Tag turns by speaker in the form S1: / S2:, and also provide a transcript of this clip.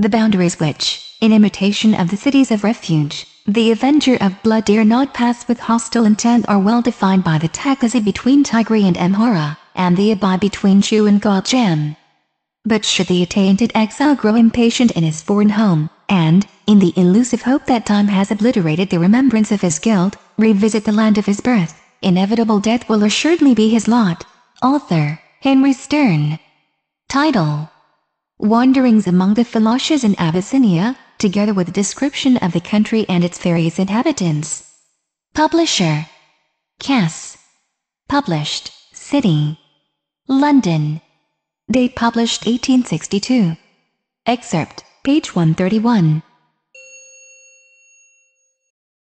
S1: the boundaries which, in imitation of the cities of refuge,
S2: the Avenger of Blood dare not pass with hostile intent are well defined by the Takazi between Tigri and Amhara, and the Abai between Shu and Gaucham. But should the attainted exile grow impatient in his foreign home, and, in the elusive hope that time has obliterated the remembrance of his guilt, revisit the land of his birth, inevitable death will assuredly be his lot. Author, Henry Stern. Title wanderings among the Falashas in Abyssinia, together with a description of the country and its various inhabitants. Publisher Cass Published City London Date published 1862
S1: Excerpt page 131